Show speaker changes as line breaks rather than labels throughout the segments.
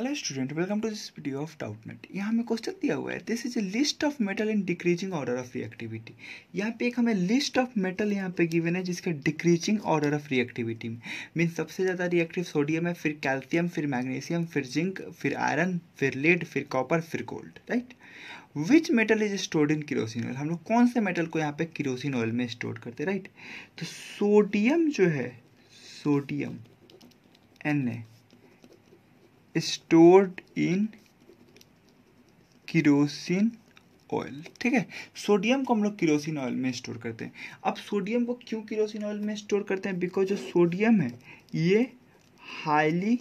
hello student welcome to this video of Doubtnut यहाँ हमें question दिया हुआ है this is a list of metal in decreasing order of reactivity यहाँ पे एक हमें लिस्ट ऑफ मेटल यहाँ पे गिवन है जिसके डिक्रीजिंग ऑर्डर ऑफ रिएक्टिविटी में मीन सबसे ज़्यादा रिएक्टिव सोडियम है फिर कैल्शियम फिर मैग्नीशियम फिर जिंक फिर आयरन फिर लेड फिर कॉपर फिर gold right which metal is stored in kerosene oil हम लोग कौन से मेटल को यहाँ पे किरोसिन ऑयल में स्टोर करते राइट तो सोडियम जो है sodium N A stored in kerosene oil ठीक है सोडियम को हम लोग किरोसिन ऑयल में स्टोर करते हैं अब सोडियम को क्यों किरोसिन ऑयल में स्टोर करते हैं बिकॉज जो सोडियम है ये हाईली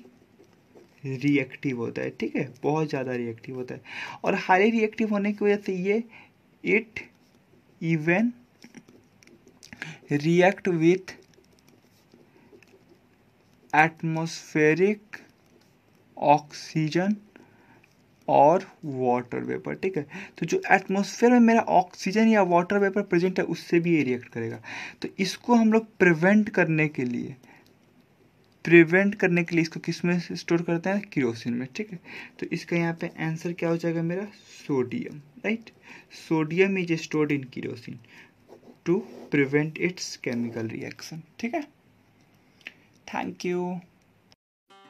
रिएक्टिव होता है ठीक है बहुत ज़्यादा रिएक्टिव होता है और हाईली रिएक्टिव होने की वजह से ये it even react with atmospheric oxygen और वाटर वेपर ठीक है तो जो एटमॉस्फेयर में मेरा ऑक्सीजन या वाटर वेपर प्रेजेंट है उससे भी ये रिएक्ट करेगा तो इसको हम लोग प्रिवेंट करने के लिए प्रिवेंट करने के लिए इसको किस में स्टोर करते हैं किरोसिन में ठीक है तो इसका यहाँ पे आंसर क्या हो जाएगा मेरा sodium right sodium is stored in kerosene to prevent its chemical reaction ठीक है थैंक यू